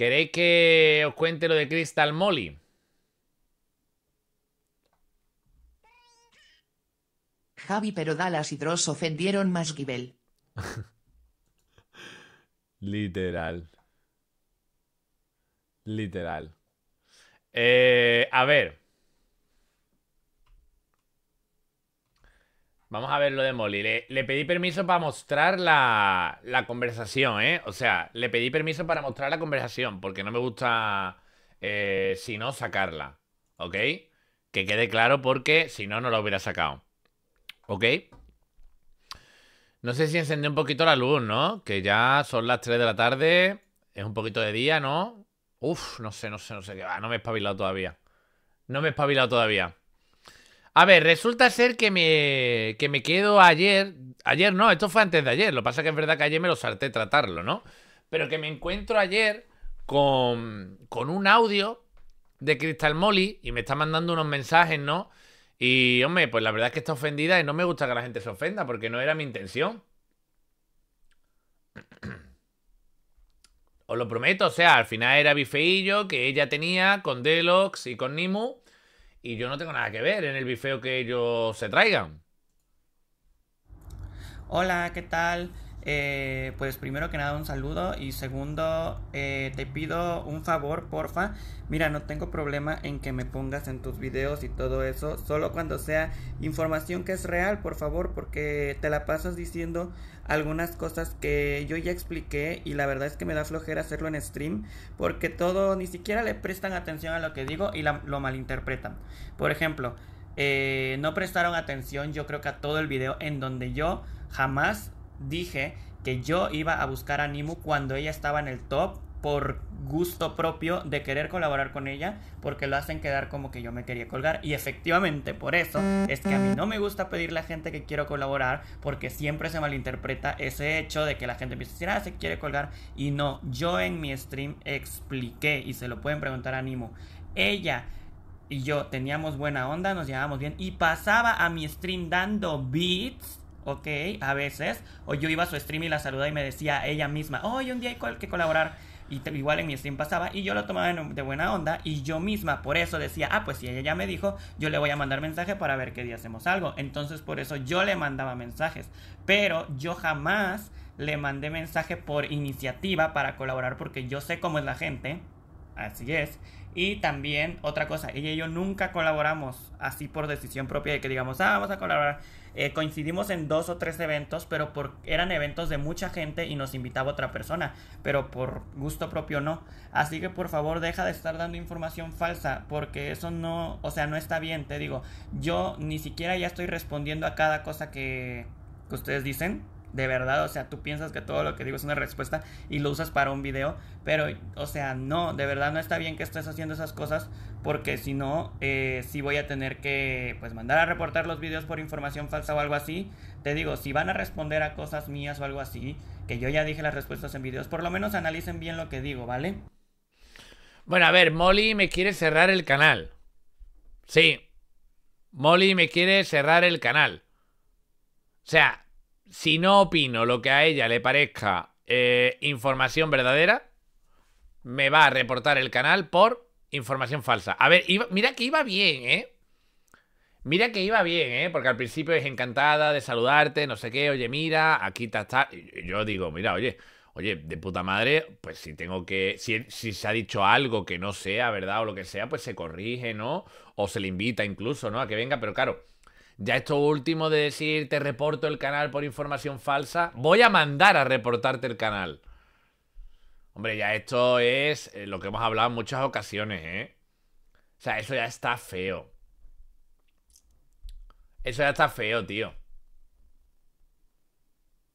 ¿Queréis que os cuente lo de Crystal Molly? Javi, pero Dallas y Dross ofendieron más Gibel. Literal. Literal. Eh, a ver. Vamos a ver lo de Molly. Le, pedí permiso para mostrar la, conversación, ¿eh? O sea, le pedí permiso para mostrar la conversación, porque no me gusta, eh, si no, sacarla. ¿Ok? Que quede claro porque si no, no la hubiera sacado. ¿Ok? No sé si encendí un poquito la luz, ¿no? Que ya son las 3 de la tarde. Es un poquito de día, ¿no? Uf, no sé, no sé, no sé qué No me he espabilado todavía. No me he espabilado todavía. A ver, resulta ser que me, que me quedo ayer. Ayer no, esto fue antes de ayer. Lo que pasa que es verdad que ayer me lo salté tratarlo, ¿no? Pero que me encuentro ayer con, con un audio de Crystal Molly y me está mandando unos mensajes, ¿no? Y, hombre, pues la verdad es que está ofendida y no me gusta que la gente se ofenda porque no era mi intención. Os lo prometo, o sea, al final era Bifeillo que ella tenía con Deluxe y con Nimu y yo no tengo nada que ver en el bifeo que ellos se traigan. Hola, ¿qué tal? Eh, pues primero que nada un saludo y segundo eh, te pido un favor, porfa. Mira, no tengo problema en que me pongas en tus videos y todo eso, solo cuando sea información que es real, por favor, porque te la pasas diciendo algunas cosas que yo ya expliqué y la verdad es que me da flojera hacerlo en stream porque todo ni siquiera le prestan atención a lo que digo y lo malinterpretan. Por ejemplo, eh, no prestaron atención yo creo que a todo el video en donde yo jamás dije que yo iba a buscar a Nimu cuando ella estaba en el top por gusto propio de querer colaborar con ella, porque lo hacen quedar como que yo me quería colgar. Y efectivamente, por eso es que a mí no me gusta pedirle a gente que quiero colaborar, porque siempre se malinterpreta ese hecho de que la gente empieza a decir, ah, se quiere colgar. Y no, yo en mi stream expliqué, y se lo pueden preguntar a Nimo, ella y yo teníamos buena onda, nos llevábamos bien, y pasaba a mi stream dando beats ok, a veces. O yo iba a su stream y la saludaba y me decía ella misma, hoy un día hay que colaborar. Y igual en mi stream pasaba y yo lo tomaba de buena onda y yo misma por eso decía, ah, pues si ella ya me dijo, yo le voy a mandar mensaje para ver qué día hacemos algo. Entonces por eso yo le mandaba mensajes. Pero yo jamás le mandé mensaje por iniciativa para colaborar porque yo sé cómo es la gente. Así es. Y también, otra cosa, ella y yo nunca colaboramos así por decisión propia de que digamos, ah, vamos a colaborar. Eh, coincidimos en dos o tres eventos, pero por, eran eventos de mucha gente y nos invitaba otra persona, pero por gusto propio no. Así que por favor deja de estar dando información falsa, porque eso no, o sea, no está bien, te digo. Yo ni siquiera ya estoy respondiendo a cada cosa que, que ustedes dicen de verdad, o sea, tú piensas que todo lo que digo es una respuesta y lo usas para un video, pero, o sea, no, de verdad no está bien que estés haciendo esas cosas porque si no, eh, si voy a tener que, pues, mandar a reportar los videos por información falsa o algo así. Te digo, si van a responder a cosas mías o algo así, que yo ya dije las respuestas en videos, por lo menos analicen bien lo que digo, ¿vale? Bueno, a ver, Molly me quiere cerrar el canal. Sí. Molly me quiere cerrar el canal. O sea, si no opino lo que a ella le parezca eh, información verdadera, me va a reportar el canal por información falsa. A ver, mira que iba bien, ¿eh? Mira que iba bien, ¿eh? Porque al principio es encantada de saludarte, no sé qué, oye, mira, aquí está, está. Yo digo, mira, oye, oye, de puta madre, pues si tengo que, si, se ha dicho algo que no sea, ¿verdad? O lo que sea, pues se corrige, ¿no? O se le invita incluso, ¿no? A que venga, pero claro, ya esto último de decir te reporto el canal por información falsa, voy a mandar a reportarte el canal. Hombre, ya esto es eh, lo que hemos hablado en muchas ocasiones, ¿eh? O sea, eso ya está feo. Eso ya está feo, tío.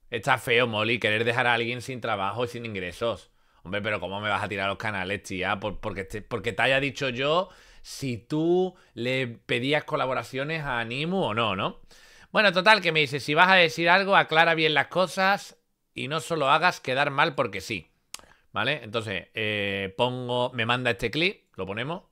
Está feo, Molly, querer dejar a alguien sin trabajo y sin ingresos. Hombre, pero ¿cómo me vas a tirar los canales, tía? Por, porque, este, porque te haya dicho yo si tú le pedías colaboraciones a Nimu o no, ¿no? Bueno, total, que me dice, si vas a decir algo, aclara bien las cosas y no solo hagas quedar mal porque sí. ¿Vale? Entonces, eh, pongo, me manda este clip, lo ponemos,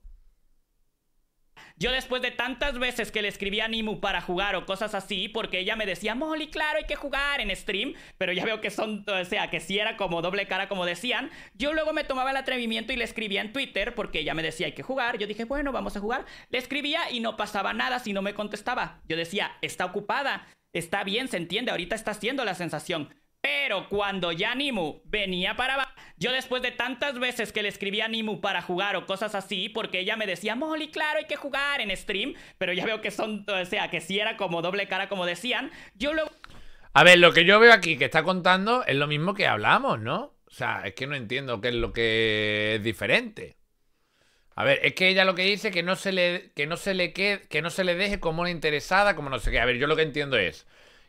yo después de tantas veces que le escribía a Nimu para jugar o cosas así, porque ella me decía, Molly, claro, hay que jugar en stream, pero ya veo que son, o sea, que si sí era como doble cara como decían, yo luego me tomaba el atrevimiento y le escribía en Twitter, porque ella me decía, hay que jugar, yo dije, bueno, vamos a jugar, le escribía y no pasaba nada si no me contestaba. Yo decía, está ocupada, está bien, se entiende, ahorita está haciendo la sensación. Pero cuando ya Nimu venía para abajo, yo después de tantas veces que le escribí a Nimu para jugar o cosas así, porque ella me decía, Molly, claro, hay que jugar en stream, pero ya veo que son, o sea, que si era como doble cara como decían, yo lo... A ver, lo que yo veo aquí que está contando es lo mismo que hablamos, ¿no? O sea, es que no entiendo qué es lo que es diferente. A ver, es que ella lo que dice que no se le que no se le que no se le deje como una interesada, como no sé qué. A ver, yo lo que entiendo es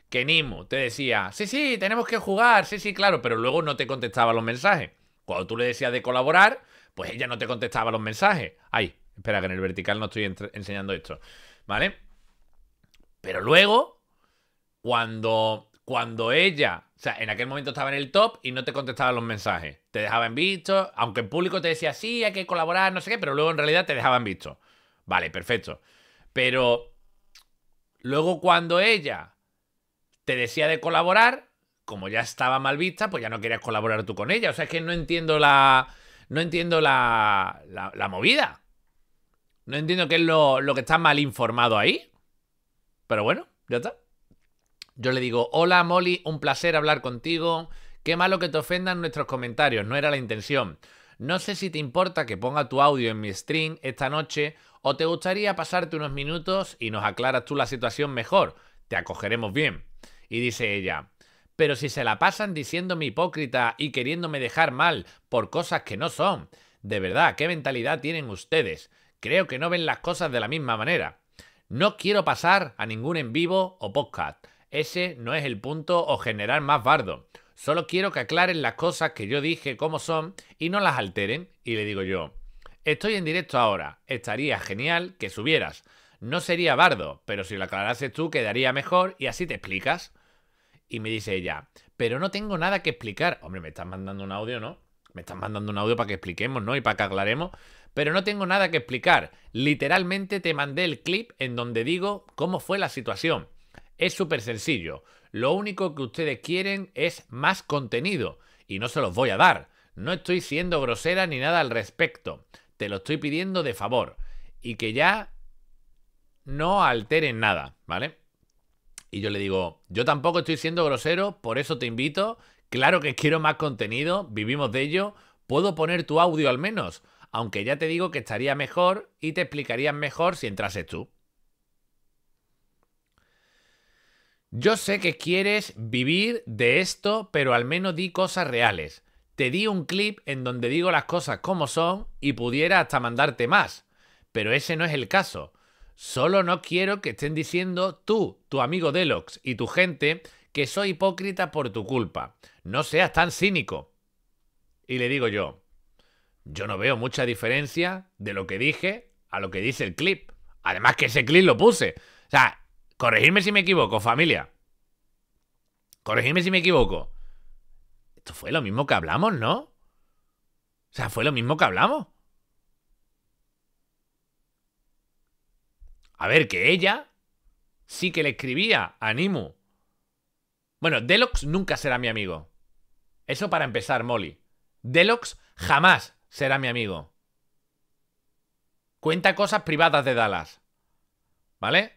que Nimo te decía, sí, sí, tenemos que jugar, sí, sí, claro, pero luego no te contestaba los mensajes. Cuando tú le decías de colaborar, pues ella no te contestaba los mensajes. Ay, espera, que en el vertical no estoy enseñando esto, ¿vale? Pero luego, cuando, cuando ella, o sea, en aquel momento estaba en el top y no te contestaba los mensajes, te dejaban visto, aunque en público te decía, sí, hay que colaborar, no sé qué, pero luego en realidad te dejaban visto. Vale, perfecto. Pero luego cuando ella te decía de colaborar, como ya estaba mal vista, pues ya no querías colaborar tú con ella. O sea, es que no entiendo la. No entiendo la, la, la movida. No entiendo qué es lo, lo que está mal informado ahí. Pero bueno, ya está. Yo le digo, hola Molly, un placer hablar contigo. Qué malo que te ofendan nuestros comentarios, no era la intención. No sé si te importa que ponga tu audio en mi stream esta noche o te gustaría pasarte unos minutos y nos aclaras tú la situación mejor. Te acogeremos bien. Y dice ella, pero si se la pasan diciéndome hipócrita y queriéndome dejar mal por cosas que no son. De verdad, ¿qué mentalidad tienen ustedes? Creo que no ven las cosas de la misma manera. No quiero pasar a ningún en vivo o podcast. Ese no es el punto o generar más bardo. Solo quiero que aclaren las cosas que yo dije como son y no las alteren. Y le digo yo, estoy en directo ahora. Estaría genial que subieras. No sería bardo, pero si lo aclarases tú quedaría mejor y así te explicas. Y me dice ella, pero no tengo nada que explicar. Hombre, me estás mandando un audio, ¿no? Me estás mandando un audio para que expliquemos, ¿no? Y para que aclaremos. Pero no tengo nada que explicar. Literalmente te mandé el clip en donde digo cómo fue la situación. Es súper sencillo. Lo único que ustedes quieren es más contenido. Y no se los voy a dar. No estoy siendo grosera ni nada al respecto. Te lo estoy pidiendo de favor. Y que ya no alteren nada, ¿vale? Y yo le digo, yo tampoco estoy siendo grosero, por eso te invito. Claro que quiero más contenido, vivimos de ello. Puedo poner tu audio al menos, aunque ya te digo que estaría mejor y te explicarías mejor si entrases tú. Yo sé que quieres vivir de esto, pero al menos di cosas reales. Te di un clip en donde digo las cosas como son y pudiera hasta mandarte más, pero ese no es el caso. Solo no quiero que estén diciendo tú, tu amigo Delox y tu gente que soy hipócrita por tu culpa. No seas tan cínico. Y le digo yo, yo no veo mucha diferencia de lo que dije a lo que dice el clip. Además que ese clip lo puse. O sea, corregirme si me equivoco, familia. Corregirme si me equivoco. Esto fue lo mismo que hablamos, ¿no? O sea, fue lo mismo que hablamos. A ver, que ella sí que le escribía a Nimu. Bueno, Delox nunca será mi amigo. Eso para empezar, Molly. Delox jamás será mi amigo. Cuenta cosas privadas de Dallas. ¿Vale?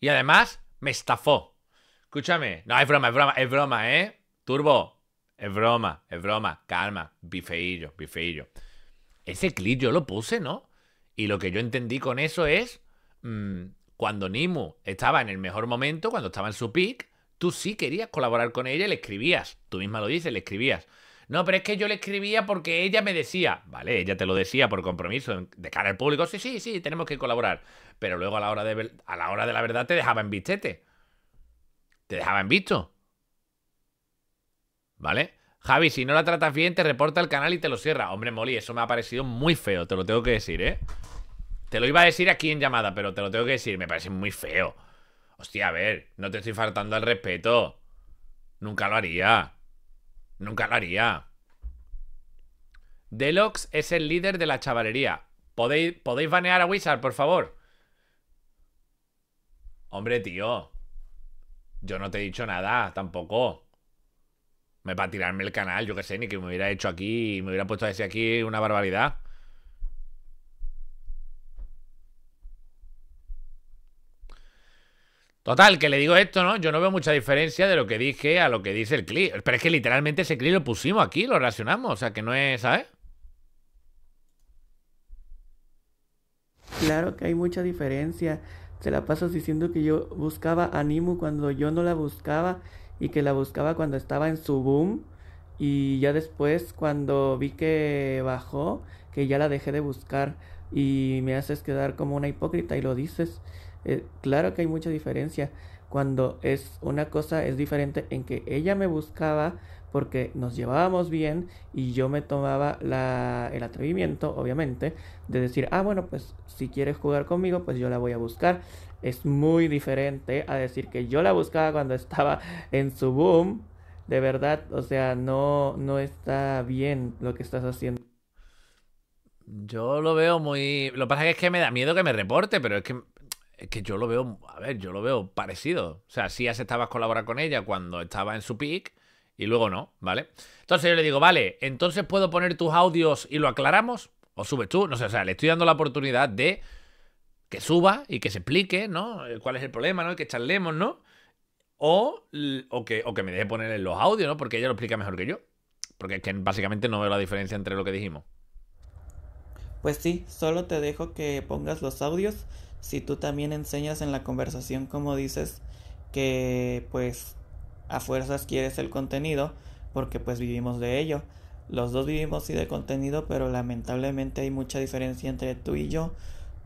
Y además, me estafó. Escúchame. No, es broma, es broma, es broma, ¿eh? Turbo. Es broma, es broma. Calma. Bifeillo, bifeillo. Ese clip yo lo puse, ¿no? Y lo que yo entendí con eso es Mm, cuando Nimu estaba en el mejor momento, cuando estaba en su peak, tú sí querías colaborar con ella y le escribías. Tú misma lo dices, le escribías. No, pero es que yo le escribía porque ella me decía, vale, ella te lo decía por compromiso de cara al público, sí, sí, sí, tenemos que colaborar. Pero luego a la hora de, a la, hora de la verdad te dejaba en vistete. Te dejaba en visto. ¿Vale? Javi, si no la tratas bien, te reporta al canal y te lo cierra. Hombre, Molly, eso me ha parecido muy feo, te lo tengo que decir, ¿eh? Te lo iba a decir aquí en llamada, pero te lo tengo que decir. Me parece muy feo. Hostia, a ver, no te estoy faltando al respeto. Nunca lo haría. Nunca lo haría. Delox es el líder de la chavalería. ¿Podéis, ¿Podéis banear a Wizard, por favor? Hombre, tío. Yo no te he dicho nada, tampoco. Me va a tirarme el canal, yo qué sé, ni que me hubiera hecho aquí, me hubiera puesto a decir aquí una barbaridad. Total, que le digo esto, ¿no? Yo no veo mucha diferencia de lo que dije a lo que dice el clip. Pero es que literalmente ese clip lo pusimos aquí, lo relacionamos. O sea, que no es, ¿sabes? Claro que hay mucha diferencia. Se la pasas diciendo que yo buscaba a cuando yo no la buscaba y que la buscaba cuando estaba en su boom. Y ya después, cuando vi que bajó, que ya la dejé de buscar y me haces quedar como una hipócrita y lo dices. Eh, claro que hay mucha diferencia cuando es una cosa es diferente en que ella me buscaba porque nos llevábamos bien y yo me tomaba el atrevimiento, obviamente, de decir, ah, bueno, pues si quieres jugar conmigo, pues yo la voy a buscar. Es muy diferente a decir que yo la buscaba cuando estaba en su boom. De verdad, o sea, no, no está bien lo que estás haciendo. Yo lo veo muy... Lo que pasa es que me da miedo que me reporte, pero es que es eh, que yo lo veo, a ver, yo lo veo parecido. O sea, si ya se estabas colaborando con ella cuando estaba en su pick y luego no, ¿vale? Entonces yo le digo, vale, entonces puedo poner tus audios y lo aclaramos o subes tú, no sé, o sea, le estoy dando la oportunidad de que suba y que se explique, ¿no? Eh, ¿Cuál es el problema, ¿no? Y que charlemos, ¿no? O, que, o que me deje poner en los audios, ¿no? Porque ella lo explica mejor que yo. Porque es que básicamente no veo la diferencia entre lo que dijimos. Pues sí, solo te dejo que pongas los audios si tú también enseñas en la conversación como dices que pues a fuerzas quieres el contenido porque pues vivimos de ello. Los dos vivimos sí de contenido, pero lamentablemente hay mucha diferencia entre tú y yo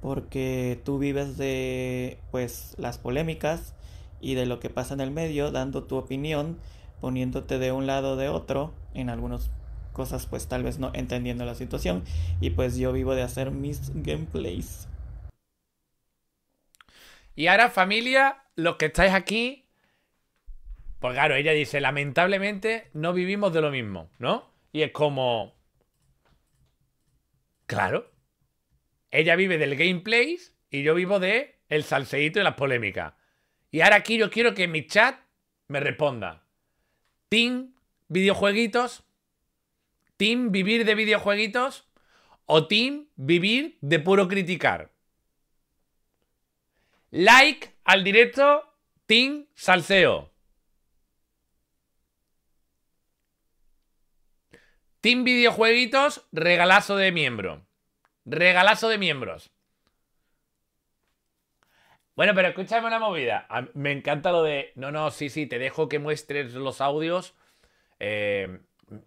porque tú vives de pues las polémicas y de lo que pasa en el medio, dando tu opinión, poniéndote de un lado o de otro en algunas cosas pues tal vez no entendiendo la situación y pues yo vivo de hacer mis gameplays y ahora, familia, los que estáis aquí, pues claro, ella dice, lamentablemente no vivimos de lo mismo, ¿no? Y es como... Claro. Ella vive del gameplay y yo vivo de el salseíto y las polémicas. Y ahora aquí yo quiero que mi chat me responda. ¿Team videojueguitos? ¿Team vivir de videojueguitos? ¿O team vivir de puro criticar? Like al directo Team Salseo. Team Videojueguitos, regalazo de miembro. Regalazo de miembros. Bueno, pero escúchame una movida. Me encanta lo de. No, no, sí, sí, te dejo que muestres los audios. Eh,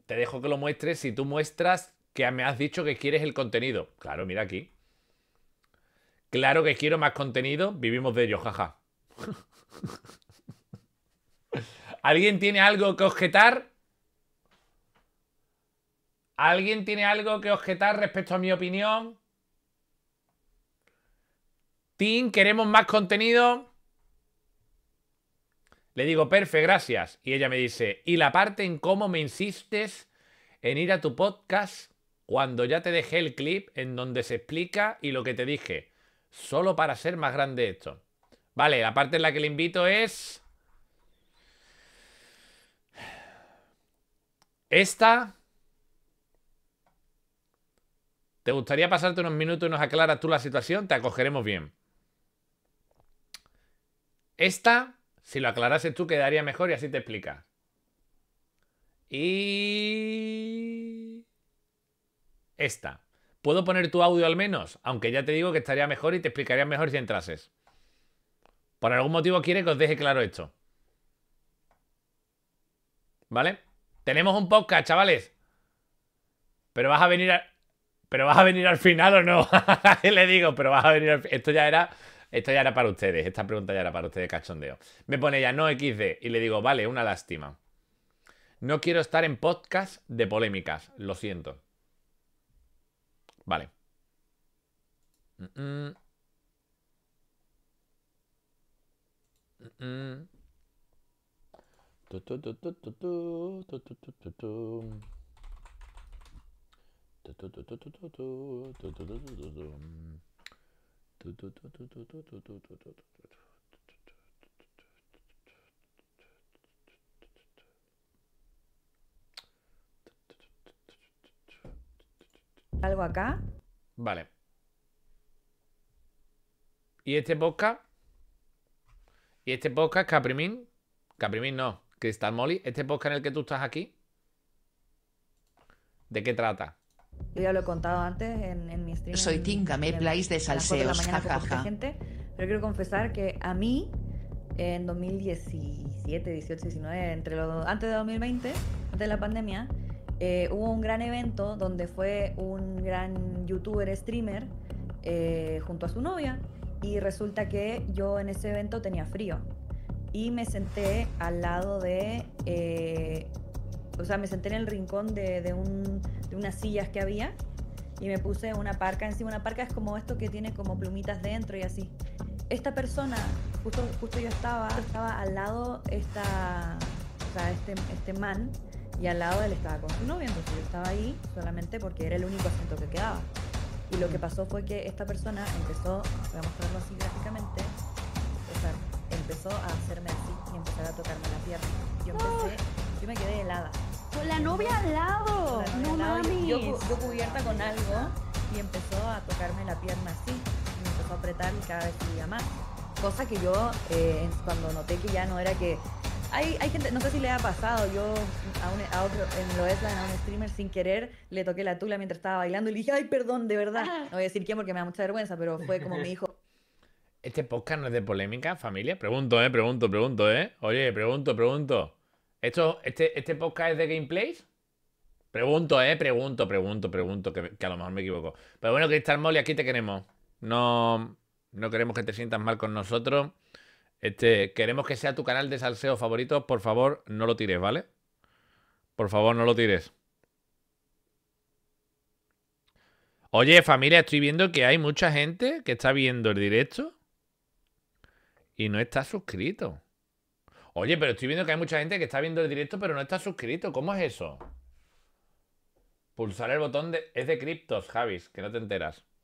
te dejo que lo muestres si tú muestras que me has dicho que quieres el contenido. Claro, mira aquí. Claro que quiero más contenido, vivimos de ello, jaja. ¿Alguien tiene algo que objetar? ¿Alguien tiene algo que objetar respecto a mi opinión? Team queremos más contenido. Le digo, perfecto, gracias. Y ella me dice, y la parte en cómo me insistes en ir a tu podcast cuando ya te dejé el clip en donde se explica y lo que te dije. Solo para ser más grande esto. Vale, la parte en la que le invito es... Esta... ¿Te gustaría pasarte unos minutos y nos aclaras tú la situación? Te acogeremos bien. Esta, si lo aclarases tú, quedaría mejor y así te explica. Y... Esta. ¿Puedo poner tu audio al menos? Aunque ya te digo que estaría mejor y te explicaría mejor si entrases. Por algún motivo quiere que os deje claro esto. ¿Vale? Tenemos un podcast, chavales. Pero vas a venir Pero vas a venir al final o no. Le digo, pero vas a venir al Esto ya era. Esto ya era para ustedes. Esta pregunta ya era para ustedes, cachondeo. Me pone ya no XD. Y le digo, vale, una lástima. No quiero estar en podcast de polémicas. Lo siento. Vale. algo acá. Vale. ¿Y este podcast? ¿Y este podcast, Caprimín? Caprimin no, cristal Molly. ¿Este podcast en el que tú estás aquí? ¿De qué trata? Yo ya lo he contado antes en, en mi stream. Soy Tinka Me Plays de Salseos, gente, pero quiero confesar que a mí, en 2017, 18, 19, entre los, antes de 2020, antes de la pandemia, eh, hubo un gran evento donde fue un gran youtuber streamer eh, junto a su novia y resulta que yo en ese evento tenía frío y me senté al lado de, eh, o sea, me senté en el rincón de, de, un, de unas sillas que había y me puse una parca encima. Una parca es como esto que tiene como plumitas dentro y así. Esta persona, justo, justo yo estaba, estaba al lado esta, o sea, este, este man y al lado él estaba con su novia, entonces yo estaba ahí solamente porque era el único asiento que quedaba. Y lo que pasó fue que esta persona empezó, voy a mostrarlo así gráficamente, empezó a hacerme así y empezar a tocarme la pierna. Yo ¡Ah! yo me quedé helada. Con la novia al lado. no al Yo, cubierta con algo y empezó a tocarme la pierna así. Y me empezó a apretar y cada vez subía más. Cosa que yo, eh, cuando noté que ya no era que hay, gente, no sé si le ha pasado, yo a, un, otro, en lo a un streamer sin querer, le toqué la tula mientras estaba bailando y le dije, ay, perdón, de verdad. Ah. No voy a decir quién porque me da mucha vergüenza, pero fue como mi hijo. Este podcast no es de polémica, familia. Pregunto, eh, pregunto, pregunto, eh. Oye, pregunto, pregunto. ¿Esto, este, ¿Este podcast es de gameplays? Pregunto, eh, pregunto, pregunto, pregunto, que, a lo mejor me equivoco. Pero bueno, Cristal Molly, aquí te queremos. No, no queremos que te sientas mal con nosotros. Este, queremos que sea tu canal de salseo favorito. Por favor, no lo tires, ¿vale? Por favor, no lo tires. Oye, familia, estoy viendo que hay mucha gente que está viendo el directo y no está suscrito. Oye, pero estoy viendo que hay mucha gente que está viendo el directo pero no está suscrito. ¿Cómo es eso? Pulsar el botón de... Es de criptos, Javis, que no te enteras.